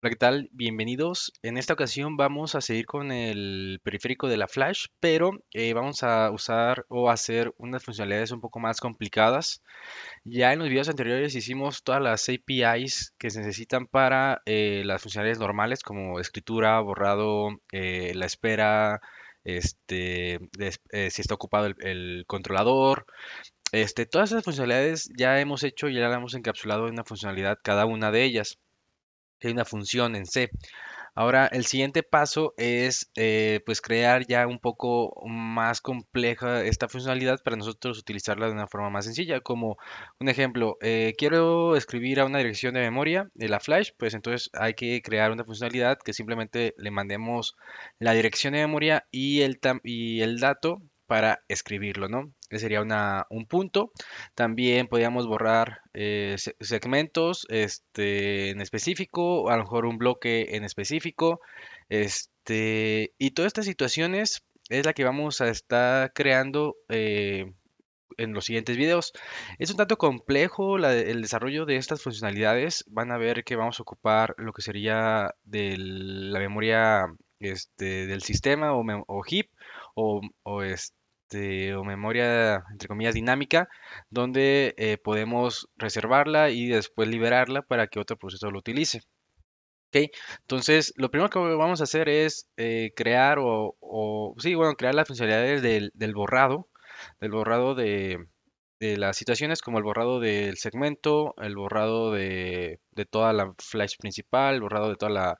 Hola, ¿qué tal? Bienvenidos. En esta ocasión vamos a seguir con el periférico de la Flash, pero eh, vamos a usar o hacer unas funcionalidades un poco más complicadas. Ya en los videos anteriores hicimos todas las APIs que se necesitan para eh, las funcionalidades normales, como escritura, borrado, eh, la espera, este, si está ocupado el, controlador, este, todas esas funcionalidades ya hemos hecho, y ya las hemos encapsulado en una funcionalidad cada una de ellas que hay una función en C. Ahora, el siguiente paso es eh, pues crear ya un poco más compleja esta funcionalidad para nosotros utilizarla de una forma más sencilla. Como un ejemplo, eh, quiero escribir a una dirección de memoria de la flash, pues entonces hay que crear una funcionalidad que simplemente le mandemos la dirección de memoria y el, y el dato para escribirlo, ¿no? Ese sería una, un punto. También podríamos borrar eh, segmentos este, en específico, a lo mejor un bloque en específico. Este, y todas estas situaciones es la que vamos a estar creando eh, en los siguientes videos. Es un tanto complejo el desarrollo de estas funcionalidades. Van a ver que vamos a ocupar lo que sería de la memoria este, del sistema o, o heap o, o, este, este, o memoria, entre comillas, dinámica, donde eh, podemos reservarla y después liberarla para que otro proceso lo utilice. Entonces, lo primero que vamos a hacer es eh, crear o, sí, bueno, crear las funcionalidades del, borrado, del borrado de, las situaciones como el borrado del segmento, el borrado de, toda la flash principal, el borrado de toda la,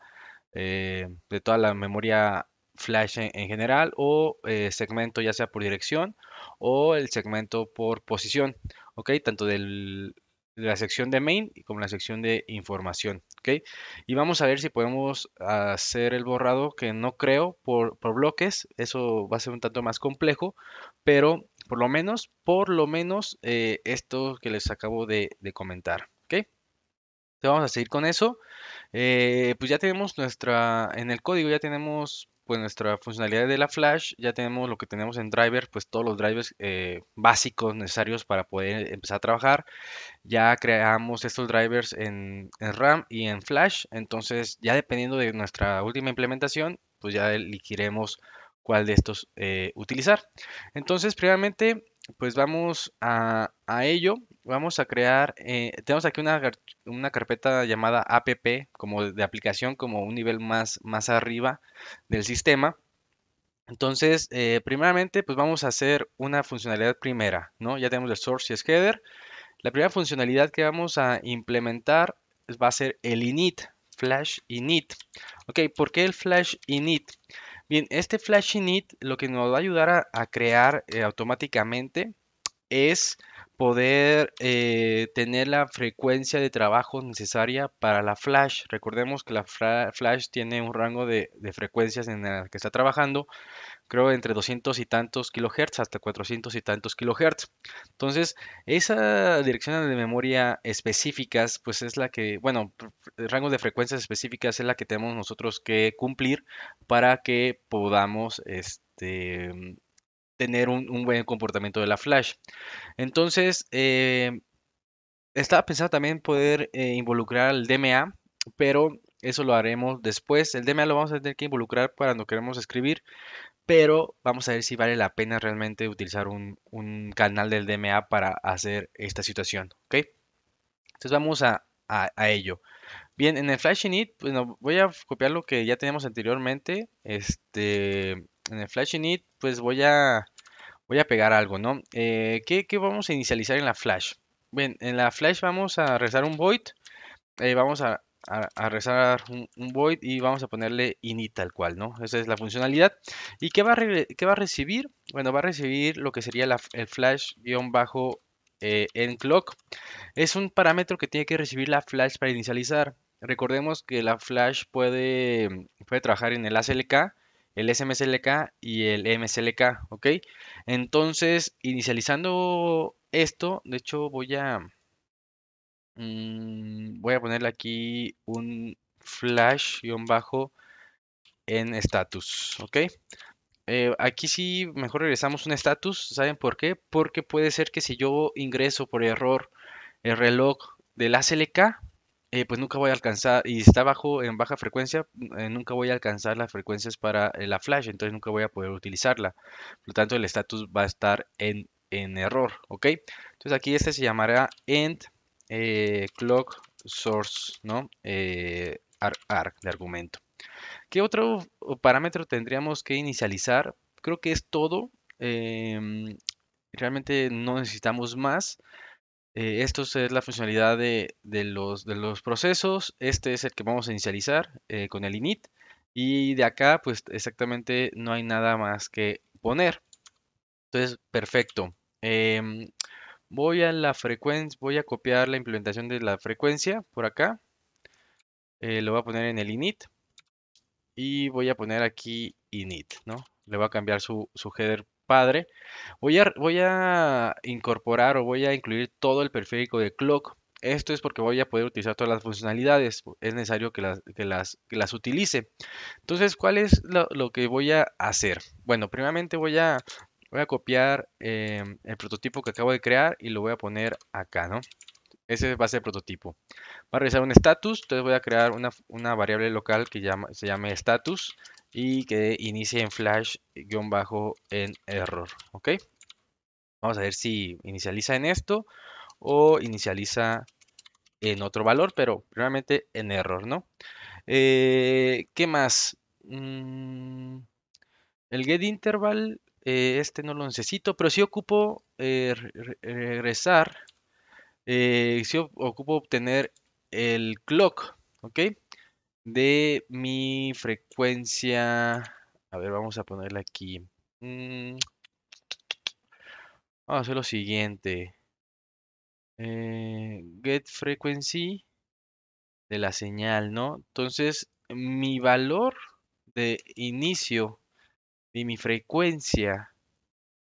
eh, de toda la memoria Flash en, general o eh, segmento ya sea por dirección o el segmento por posición, ¿ok? Tanto de la sección de main como la sección de información, ¿ok? Y vamos a ver si podemos hacer el borrado que no creo por, bloques, eso va a ser un tanto más complejo, pero por lo menos, por lo menos eh, esto que les acabo de, comentar, ¿ok? Entonces vamos a seguir con eso. Eh, pues ya tenemos nuestra, en el código ya tenemos pues nuestra funcionalidad de la flash, ya tenemos lo que tenemos en driver pues todos los drivers eh, básicos necesarios para poder empezar a trabajar. Ya creamos estos drivers en, RAM y en flash, entonces ya dependiendo de nuestra última implementación, pues ya elegiremos cuál de estos eh, utilizar. Entonces, primeramente, pues vamos a, a ello. Vamos a crear, eh, tenemos aquí una, carpeta llamada app, como de aplicación, como un nivel más, más arriba del sistema. Entonces, eh, primeramente, pues vamos a hacer una funcionalidad primera, ¿no? Ya tenemos el source y header. La primera funcionalidad que vamos a implementar va a ser el init, flash init. Ok, ¿por qué el flash init? Bien, este flash init lo que nos va a ayudar a, crear eh, automáticamente es poder eh, tener la frecuencia de trabajo necesaria para la flash. Recordemos que la flash tiene un rango de, frecuencias en la que está trabajando, creo entre 200 y tantos kilohertz hasta 400 y tantos kilohertz. Entonces, esa dirección de memoria específicas, pues es la que, bueno, rango de frecuencias específicas es la que tenemos nosotros que cumplir para que podamos, este, tener un, buen comportamiento de la flash. Entonces, eh, estaba pensado también poder eh, involucrar al DMA, pero eso lo haremos después. El DMA lo vamos a tener que involucrar para no queremos escribir, pero vamos a ver si vale la pena realmente utilizar un, canal del DMA para hacer esta situación, ¿ok? Entonces vamos a, ello. Bien, en el Flash Init, bueno, voy a copiar lo que ya teníamos anteriormente. Este, en el Flash Init, pues voy a, voy a pegar algo, ¿no? Eh, ¿qué, vamos a inicializar en la Flash? Bien, en la Flash vamos a rezar un void. Eh, vamos a, rezar un, void y vamos a ponerle init tal cual, ¿no? Esa es la funcionalidad. ¿Y qué va a, recibir? Bueno, va a recibir lo que sería el flash-bajo eh, en clock. Es un parámetro que tiene que recibir la flash para inicializar. Recordemos que la flash puede, puede trabajar en el ACLK el SMSLK y el e MSLK, ¿ok? Entonces, inicializando esto, de hecho voy a... Mm, voy a ponerle aquí un flash-bajo en status, ¿ok? Eh, aquí sí mejor regresamos un status, ¿saben por qué? Porque puede ser que si yo ingreso por error el reloj del ACLK, eh, pues nunca voy a alcanzar, y está bajo en baja frecuencia, eh, nunca voy a alcanzar las frecuencias para eh, la flash, entonces nunca voy a poder utilizarla. Por lo tanto, el estatus va a estar en, en error, ¿ok? Entonces aquí este se llamará end clock source, ¿no? ar de argumento. ¿Qué otro parámetro tendríamos que inicializar? Creo que es todo. Em, realmente no necesitamos más. Eh, esto es la funcionalidad de, los, procesos. Este es el que vamos a inicializar eh, con el init. Y de acá, pues exactamente no hay nada más que poner. Entonces, perfecto. Em, voy a la frecuencia, voy a copiar la implementación de la frecuencia por acá. Eh, lo voy a poner en el init. Y voy a poner aquí init, ¿no? Le voy a cambiar su, su header padre, voy a, incorporar o voy a incluir todo el periférico de clock. Esto es porque voy a poder utilizar todas las funcionalidades, es necesario que las, utilice. Entonces, ¿cuál es lo, que voy a hacer? Bueno, primeramente voy a, voy a copiar em, el prototipo que acabo de crear y lo voy a poner acá, ¿no? Ese va a ser prototipo. Para a realizar un status, entonces voy a crear una, variable local que se llame status y que inicie en flash bajo en error. ¿Ok? Vamos a ver si inicializa en esto o inicializa en otro valor, pero realmente en error, ¿no? Eh, ¿Qué más? Mm, el get interval, eh, este no lo necesito, pero si ocupo eh, regresar, si ocupo obtener el clock, ¿ok? de mi frecuencia. A ver, vamos a ponerle aquí. Mm, vamos a hacer lo siguiente. Eh, get frequency de la señal, ¿no? Entonces, mi valor de inicio de mi frecuencia.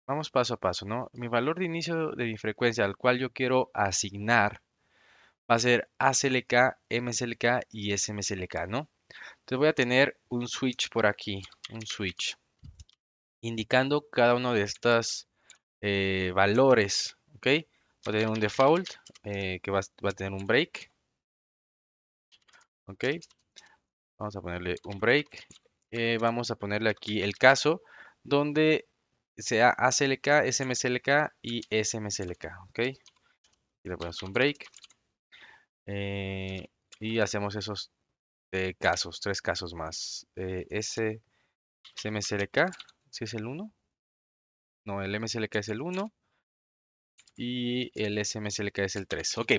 Vamos paso a paso, ¿no? Mi valor de inicio de mi frecuencia al cual yo quiero asignar va a ser ACLK, MSLK y SMSLK, ¿no? Entonces voy a tener un switch por aquí, un switch, indicando cada uno de estos eh, valores, ¿ok? Voy a tener un default eh, que va, a tener un break, ¿ok? Vamos a ponerle un break. Eh, vamos a ponerle aquí el caso donde sea ACLK, SMSLK y SMSLK, ¿ok? Y le ponemos un break. Eh, y hacemos esos casos, tres casos más. Eh, ese SMSLK, si es el 1. No, el MSLK es el 1. Y el SMSLK es el 3. Ok.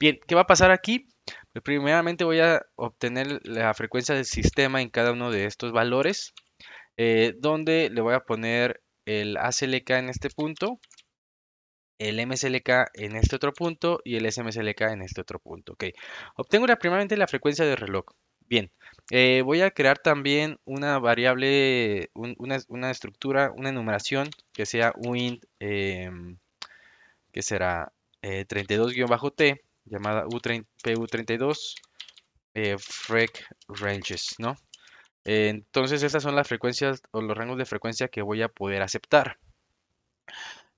Bien, ¿qué va a pasar aquí? Pues, primeramente voy a obtener la frecuencia del sistema en cada uno de estos valores. Eh, donde le voy a poner el ACLK en este punto el MSLK en este otro punto y el SMSLK en este otro punto. Ok, obtengo la, primeramente la frecuencia de reloj. Bien, eh, voy a crear también una variable, una, estructura, una enumeración que sea uint, em, que será 32-t, eh, llamada PU32 eh, frec ranges, ¿no? entonces estas son las frecuencias o los rangos de frecuencia que voy a poder aceptar.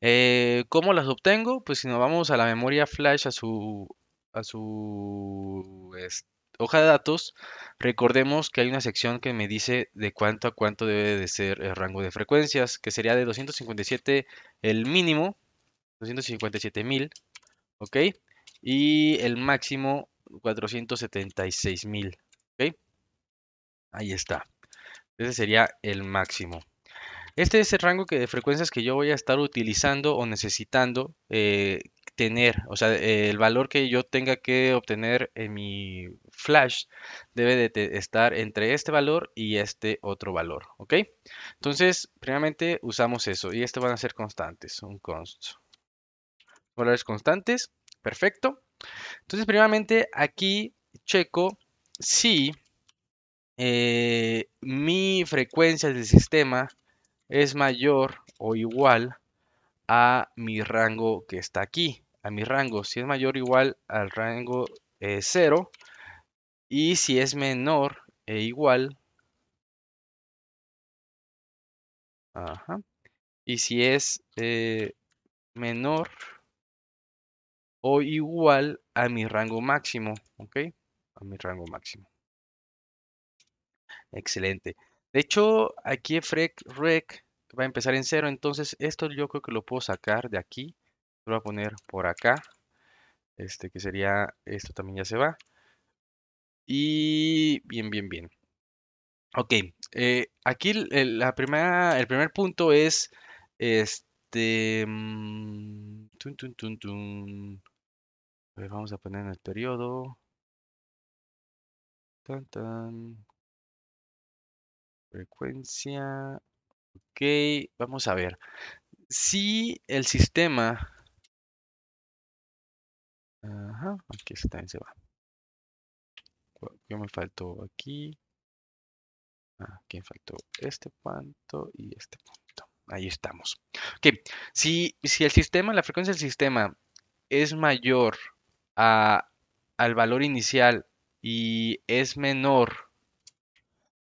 Eh, ¿Cómo las obtengo? Pues si nos vamos a la memoria flash, a su, hoja de datos, recordemos que hay una sección que me dice de cuánto a cuánto debe de ser el rango de frecuencias, que sería de 257 el mínimo, 257 mil, ¿ok? Y el máximo 476 mil, ¿ok? Ahí está. Ese sería el máximo. Este es el rango de frecuencias que yo voy a estar utilizando o necesitando eh, tener. O sea, el valor que yo tenga que obtener en mi flash debe de estar entre este valor y este otro valor. ¿Ok? Entonces, primeramente usamos eso. Y estos van a ser constantes. Un const. Valores constantes. Perfecto. Entonces, primeramente aquí checo si eh, mi frecuencia del sistema es mayor o igual a mi rango que está aquí, a mi rango. Si es mayor o igual al rango 0 eh, y si es menor e igual, ajá, y si es eh, menor o igual a mi rango máximo, ¿ok? A mi rango máximo. Excelente. De hecho, aquí FREC REC va a empezar en cero. Entonces esto yo creo que lo puedo sacar de aquí. Lo voy a poner por acá. Este que sería, esto también ya se va. Y bien, bien, bien. Ok, eh, aquí el, la primera, el primer punto es, este, mm, tun, tun, vamos a poner en el periodo. Tan, tan. Frecuencia. Ok, vamos a ver. Si el sistema... Ajá, aquí está, también se va. ¿Qué me faltó aquí? Ah, aquí faltó este punto y este punto. Ahí estamos. Ok, si, si el sistema, la frecuencia del sistema es mayor a, al valor inicial y es menor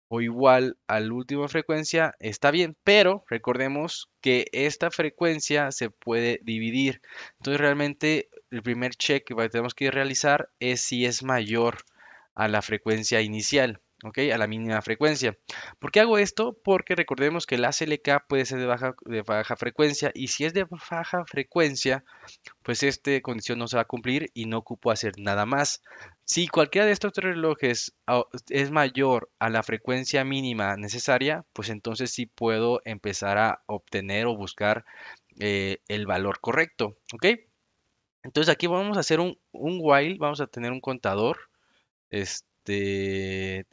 o igual a la última frecuencia, está bien, pero recordemos que esta frecuencia se puede dividir. Entonces realmente el primer check que tenemos que realizar es si es mayor a la frecuencia inicial ok, a la mínima frecuencia. ¿Por qué hago esto? Porque recordemos que la CLK puede ser de baja, de baja frecuencia y si es de baja frecuencia, pues esta condición no se va a cumplir y no ocupo hacer nada más. Si cualquiera de estos tres relojes ah, es mayor a la frecuencia mínima necesaria, pues entonces sí puedo empezar a obtener o buscar eh, el valor correcto, ¿ok? Entonces aquí vamos a hacer un, un while, vamos a tener un contador, este, este,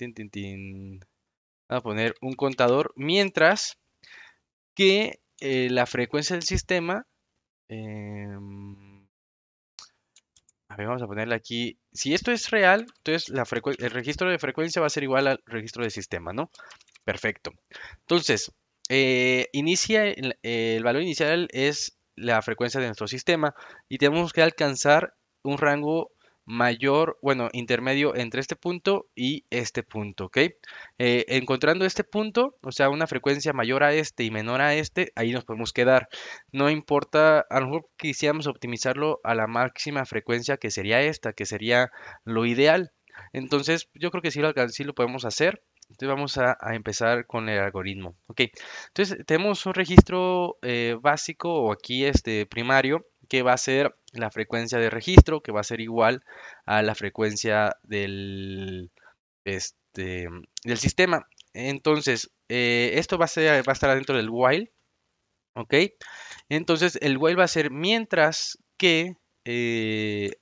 a poner un contador. Mientras que eh, la frecuencia del sistema. Em, a ver, vamos a ponerle aquí. Si esto es real, entonces la el registro de frecuencia va a ser igual al registro de sistema, ¿no? Perfecto. Entonces, eh, inicia el valor inicial es la frecuencia de nuestro sistema y tenemos que alcanzar un rango mayor, bueno, intermedio entre este punto y este punto, ¿ok? Eh, encontrando este punto, o sea, una frecuencia mayor a este y menor a este, ahí nos podemos quedar. No importa, a lo mejor quisiéramos optimizarlo a la máxima frecuencia que sería esta, que sería lo ideal. Entonces, yo creo que sí lo, sí lo podemos hacer. Entonces vamos a, empezar con el algoritmo. Ok, entonces tenemos un registro eh, básico o aquí este primario que va a ser la frecuencia de registro que va a ser igual a la frecuencia del, este, del sistema. Entonces, eh, esto va a, ser, va a estar adentro del while, ¿ok? Entonces, el while va a ser mientras que, eh,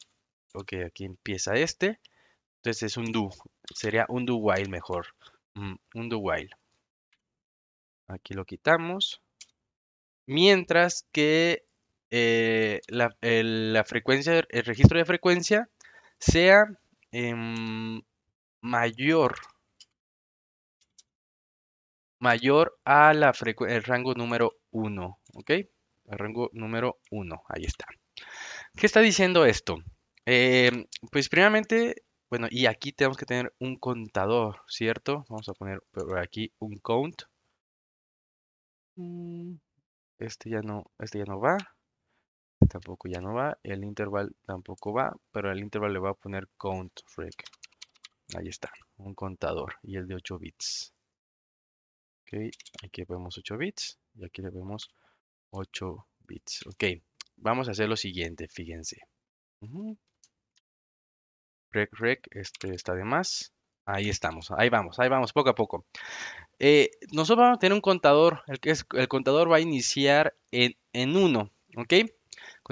ok, aquí empieza este, entonces es un do, sería un do while mejor, mm, un do while. Aquí lo quitamos. Mientras que eh, la, frecuencia, el registro de frecuencia sea em, mayor mayor a la frecuencia, el rango número 1, ¿ok? El rango número 1, ahí está. ¿Qué está diciendo esto? Em, pues primeramente, bueno, y aquí tenemos que tener un contador, ¿cierto? Vamos a poner aquí un count. Mm. Este ya no, este ya no va tampoco ya no va. El interval tampoco va, pero el interval le va a poner count reg. Ahí está, un contador y el de 8 bits. Ok, aquí vemos 8 bits y aquí le vemos 8 bits. Ok, vamos a hacer lo siguiente, fíjense. Rec, este está de más. Ahí estamos, ahí vamos, ahí vamos, poco a poco. Eh, nosotros vamos a tener un contador, el, que el contador va a iniciar en, en 1, ¿ok?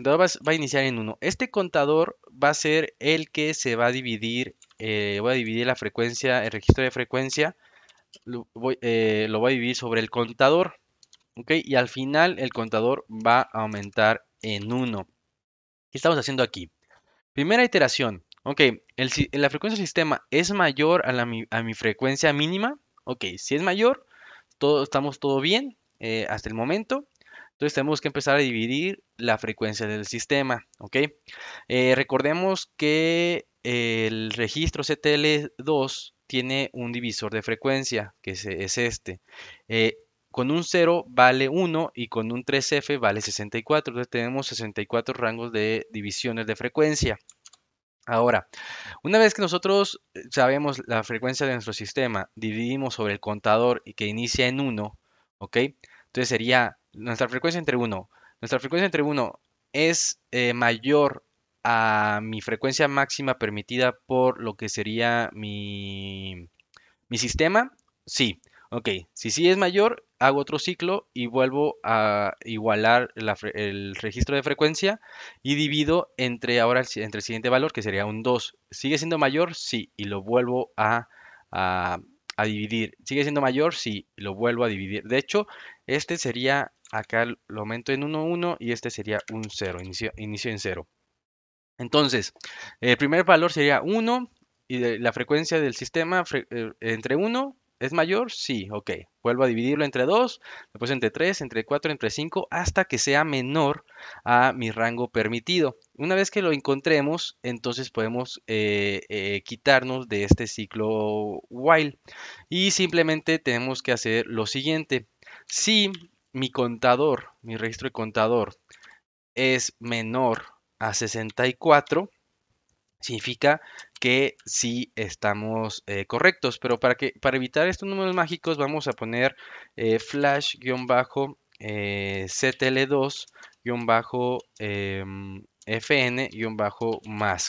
va, a iniciar en 1. Este contador va a ser el que se va a dividir, eh, voy a dividir la frecuencia, el registro de frecuencia, eh, lo voy, a dividir sobre el contador. ¿ok? Y al final el contador va a aumentar en 1. ¿Qué estamos haciendo aquí? Primera iteración. Ok, la frecuencia del sistema es mayor a, mi frecuencia mínima. Ok, si es mayor, todo, estamos todo bien eh, hasta el momento. Entonces tenemos que empezar a dividir la frecuencia del sistema, ¿ok? Eh, recordemos que el registro CTL2 tiene un divisor de frecuencia, que es, este. Eh, con un 0 vale 1 y con un 3F vale 64. Entonces tenemos 64 rangos de divisiones de frecuencia. Ahora, una vez que nosotros eh, sabemos la frecuencia de nuestro sistema, dividimos sobre el contador y que inicia en 1, ¿ok? Entonces sería nuestra frecuencia entre 1, nuestra frecuencia entre 1 es eh, mayor a mi frecuencia máxima permitida por lo que sería mi, mi sistema, sí. Ok, si sí es mayor, hago otro ciclo y vuelvo a igualar el registro de frecuencia y divido entre ahora el, entre el siguiente valor, que sería un 2. ¿Sigue siendo mayor? Sí, y lo vuelvo a, a dividir. ¿Sigue siendo mayor? Sí, lo vuelvo a dividir. De hecho, este sería Acá lo aumento en 1, 1 y este sería un 0, inicio, en 0. Entonces, el primer valor sería 1 y la frecuencia del sistema eh, entre 1 ¿Es mayor? Sí, ok. Vuelvo a dividirlo entre 2, después entre 3, entre 4, entre 5, hasta que sea menor a mi rango permitido. Una vez que lo encontremos, entonces podemos eh, eh, quitarnos de este ciclo while. Y simplemente tenemos que hacer lo siguiente. Si mi contador, mi registro de contador es menor a 64, significa que sí estamos eh, correctos. Pero para, que, para evitar estos números mágicos vamos a poner eh, flash-ctl2-fn-mask.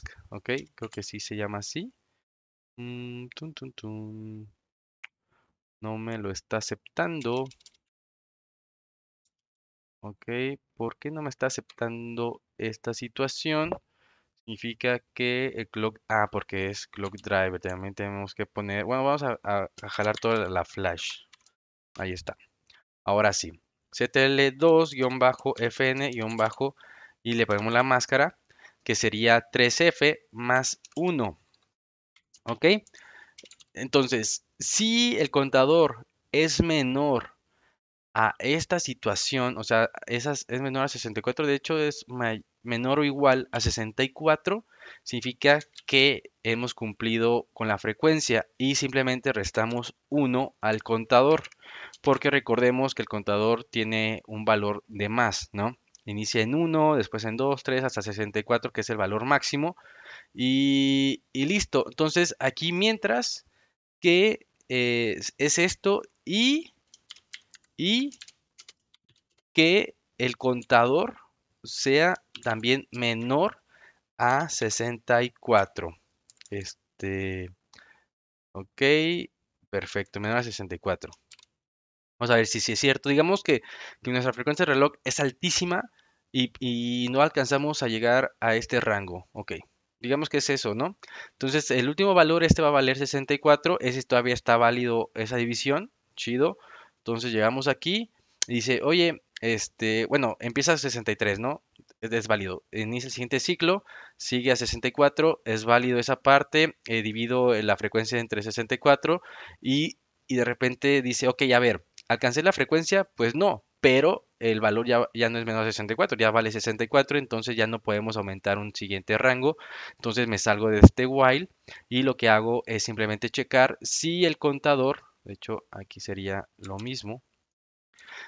Eh, em, ¿Ok? Creo que sí se llama así. Mm, no me lo está aceptando. Ok, ¿por qué no me está aceptando esta situación? Significa que el clock... Ah, porque es clock drive, También tenemos que poner... Bueno, vamos a, jalar toda la flash. Ahí está. Ahora sí. CTL2-FN- y le ponemos la máscara que sería 3F más 1. ¿Ok? Entonces, si el contador es menor a esta situación, o sea, esas, es menor a 64, de hecho es menor o igual a 64, significa que hemos cumplido con la frecuencia y simplemente restamos 1 al contador, porque recordemos que el contador tiene un valor de más, ¿no? Inicia en 1, después en 2, 3, hasta 64, que es el valor máximo, y, listo. Entonces, aquí mientras que eh, es esto y y que el contador sea también menor a 64. Este, ok, perfecto, menor a 64. Vamos a ver si, si es cierto. Digamos que, nuestra frecuencia de reloj es altísima y, y no alcanzamos a llegar a este rango. Ok, digamos que es eso, ¿no? Entonces, el último valor, este va a valer 64, ese todavía está válido esa división, chido. Entonces llegamos aquí y dice, oye, este, bueno, empieza a 63, ¿no? Es válido. Inicia el siguiente ciclo, sigue a 64, es válido esa parte, eh, divido la frecuencia entre 64 y, y de repente dice, ok, a ver, ¿alcancé la frecuencia? Pues no, pero el valor ya, ya, no es menos de 64, ya vale 64, entonces ya no podemos aumentar un siguiente rango. Entonces me salgo de este while y lo que hago es simplemente checar si el contador de hecho, aquí sería lo mismo.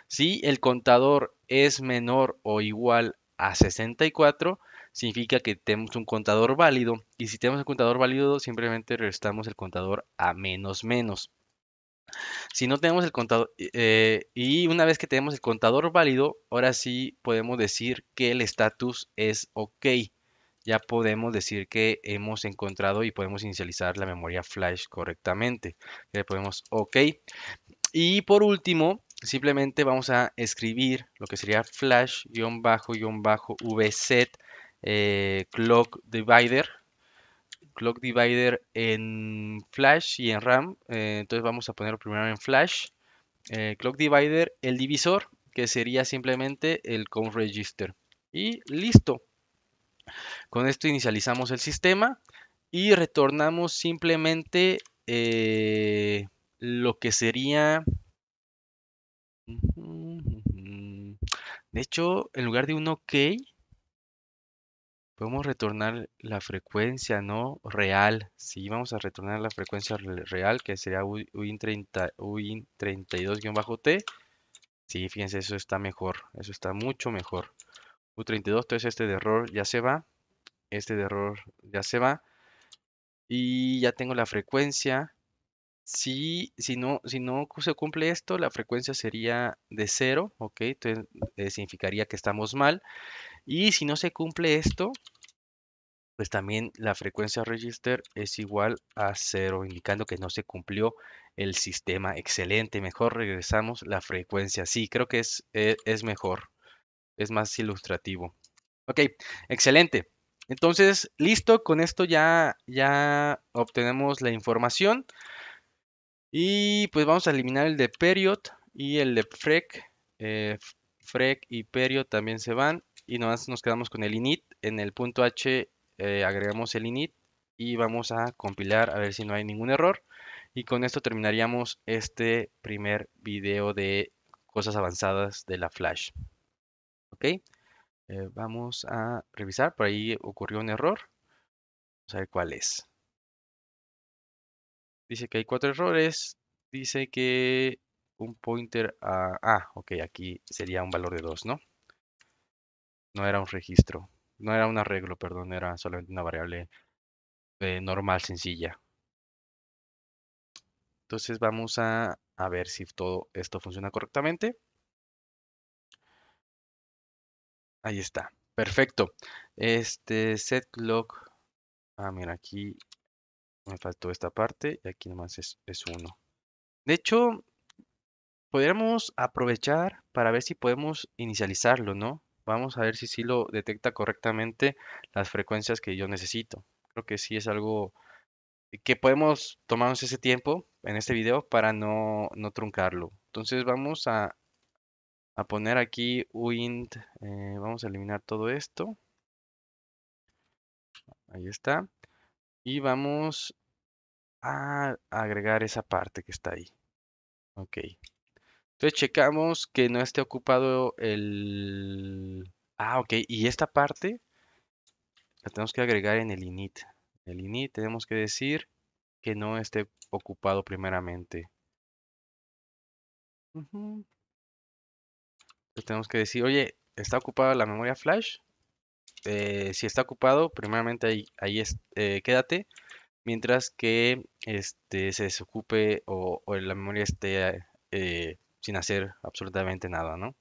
Si el contador es menor o igual a 64, significa que tenemos un contador válido. Y si tenemos el contador válido, simplemente restamos el contador a menos menos. Si no tenemos el contador, eh, eh, y una vez que tenemos el contador válido, ahora sí podemos decir que el estatus es OK ya podemos decir que hemos encontrado y podemos inicializar la memoria flash correctamente. Le ponemos OK. Y por último, simplemente vamos a escribir lo que sería flash-vz eh, clock divider. Clock divider en flash y en RAM. Eh, entonces vamos a poner primero en flash. Eh, clock divider, el divisor, que sería simplemente el con register. Y listo. Con esto inicializamos el sistema y retornamos simplemente eh, lo que sería... De hecho, en lugar de un OK, podemos retornar la frecuencia no real. Sí, vamos a retornar la frecuencia real, que sería UIN32-T. Sí, fíjense, eso está mejor. Eso está mucho mejor. U32, entonces este de error ya se va. Este de error ya se va. Y ya tengo la frecuencia. Si, si, no, si no se cumple esto, la frecuencia sería de 0, ¿ok? Entonces eh, significaría que estamos mal. Y si no se cumple esto, pues también la frecuencia register es igual a 0, indicando que no se cumplió el sistema. Excelente, mejor regresamos la frecuencia. Sí, creo que es, e-, es mejor es más ilustrativo. Ok, excelente. Entonces, listo, con esto ya, ya obtenemos la información. Y pues vamos a eliminar el de period y el de frec. Eh, y period también se van. Y nomás nos quedamos con el init. En el punto h eh, agregamos el init y vamos a compilar a ver si no hay ningún error. Y con esto terminaríamos este primer video de cosas avanzadas de la Flash. ¿ok? Eh, vamos a revisar, por ahí ocurrió un error. Vamos a ver cuál es. Dice que hay cuatro errores. Dice que un pointer a... Ah, ok, aquí sería un valor de 2, ¿no? No era un registro. No era un arreglo, perdón, era solamente una variable eh, normal, sencilla. Entonces vamos a ver si todo esto funciona correctamente. Ahí está. Perfecto. Este set log, Ah, mira, aquí me faltó esta parte y aquí nomás es, es uno. De hecho, podríamos aprovechar para ver si podemos inicializarlo, ¿no? Vamos a ver si sí lo detecta correctamente las frecuencias que yo necesito. Creo que sí es algo que podemos tomarnos ese tiempo en este video para no, no truncarlo. Entonces vamos a a poner aquí wind, eh, vamos a eliminar todo esto. Ahí está. Y vamos a agregar esa parte que está ahí. Ok. Entonces checamos que no esté ocupado el... Ah, ok. Y esta parte la tenemos que agregar en el init. el init tenemos que decir que no esté ocupado primeramente. Pues, tenemos que decir, oye, está ocupada la memoria flash. Eh, si está ocupado, primeramente ahí, ahí es, eh, quédate, mientras que este, se desocupe o, la memoria esté eh, sin hacer absolutamente nada, ¿no?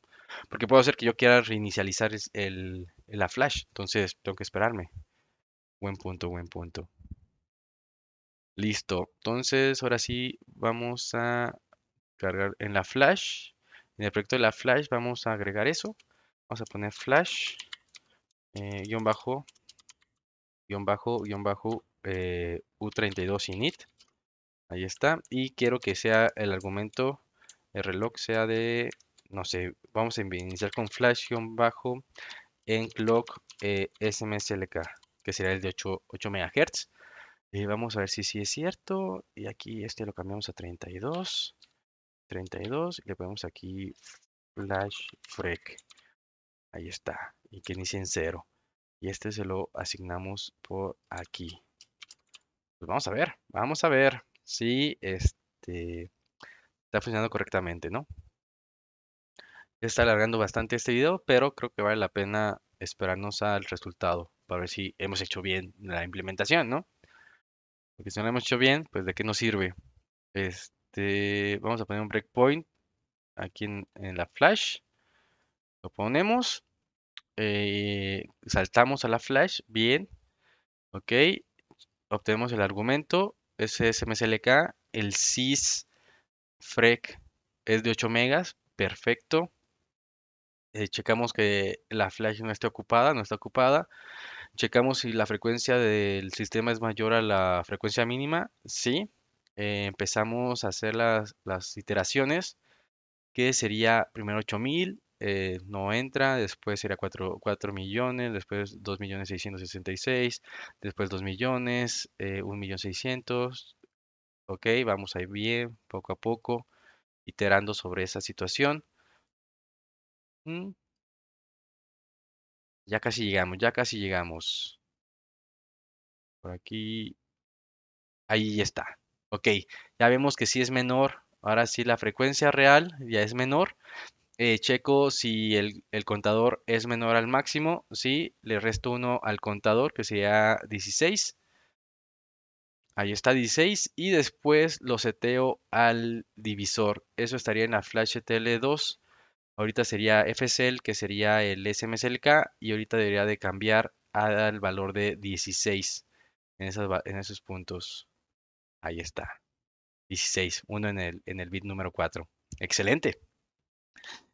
Porque puede ser que yo quiera reinicializar el, la flash, entonces tengo que esperarme. Buen punto, buen punto. Listo, entonces ahora sí vamos a cargar en la flash en el proyecto de la flash vamos a agregar eso. Vamos a poner flash, eh, guión bajo, guión bajo, bajo, eh, U32 init. Ahí está. Y quiero que sea el argumento, el reloj sea de, no sé, vamos a iniciar con flash, guión bajo, en clock eh, smslk, que será el de 8, 8 MHz. Y vamos a ver si sí es cierto. Y aquí este lo cambiamos a 32. 32 y le ponemos aquí flash break. Ahí está. Y que inicie en cero Y este se lo asignamos por aquí. Pues vamos a ver. Vamos a ver si este está funcionando correctamente, ¿no? Está alargando bastante este video, pero creo que vale la pena esperarnos al resultado para ver si hemos hecho bien la implementación, ¿no? Porque si no lo hemos hecho bien, pues de qué nos sirve. Este este, vamos a poner un breakpoint aquí en, la flash. Lo ponemos. Eh, saltamos a la flash. Bien. Ok. Obtenemos el argumento. SSMSLK. El sys frec es de 8 megas. Perfecto. Eh, checamos que la flash no esté ocupada, no está ocupada. Checamos si la frecuencia del sistema es mayor a la frecuencia mínima, sí. Eh, empezamos a hacer las, las, iteraciones, que sería primero 8000, eh, no entra, después sería 4, millones, después 2 millones después 2 millones, eh, millón Ok, vamos ahí bien, poco a poco, iterando sobre esa situación. Mm. Ya casi llegamos, ya casi llegamos. Por aquí. Ahí está. Ok, ya vemos que sí es menor. Ahora sí la frecuencia real ya es menor. Eh, checo si el, contador es menor al máximo. Sí, le resto uno al contador, que sería 16. Ahí está 16. Y después lo seteo al divisor. Eso estaría en la flash TL2. Ahorita sería FSL, que sería el SMSLK. Y ahorita debería de cambiar al valor de 16 en esos puntos. Ahí está. 16, uno en el, en el bit número 4. Excelente.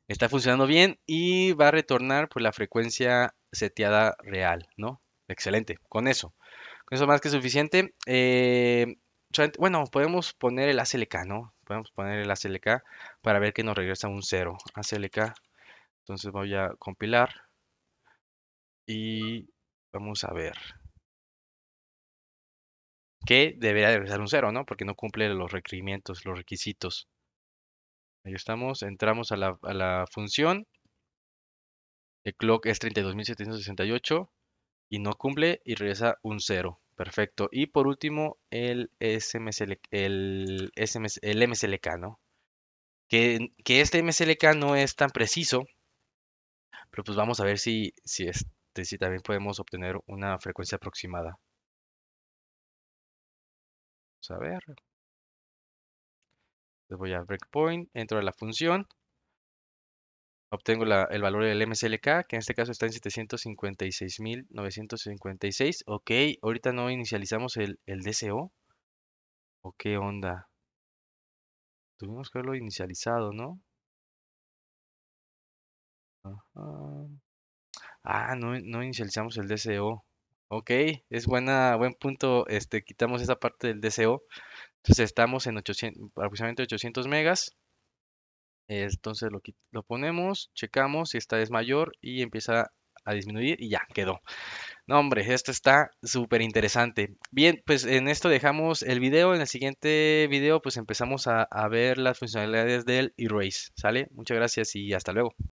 Está funcionando bien y va a retornar por pues, la frecuencia seteada real, ¿no? Excelente. Con eso. Con eso más que suficiente. Eh, bueno, podemos poner el ACLK, ¿no? Podemos poner el ACLK para ver que nos regresa un 0. ACLK. Entonces voy a compilar. Y vamos a ver que debería regresar un cero, ¿no? Porque no cumple los requerimientos, los requisitos. Ahí estamos, entramos a la, función. El clock es 32.768 y no cumple y regresa un cero. Perfecto. Y por último, el, SMC. el, MSLK, ¿no? Que, que, este MSLK no es tan preciso, pero pues vamos a ver si, si, este, si también podemos obtener una frecuencia aproximada. Vamos a ver. Les voy a breakpoint, entro a la función. Obtengo el valor del MSLK, que en este caso está en 756.956. Ok, ahorita no inicializamos el, el DCO. ¿O qué onda? Tuvimos que haberlo inicializado, ¿no? Ah, no, no inicializamos el DCO. Ok, es buena, buen punto. Este, quitamos esa parte del DCO. Entonces estamos en 800, aproximadamente 800 megas. Entonces lo, lo ponemos, checamos si esta es mayor y empieza a disminuir y ya quedó. No, hombre, esto está súper interesante. Bien, pues en esto dejamos el video. En el siguiente video, pues empezamos a, a ver las funcionalidades del Erase. ¿Sale? Muchas gracias y hasta luego.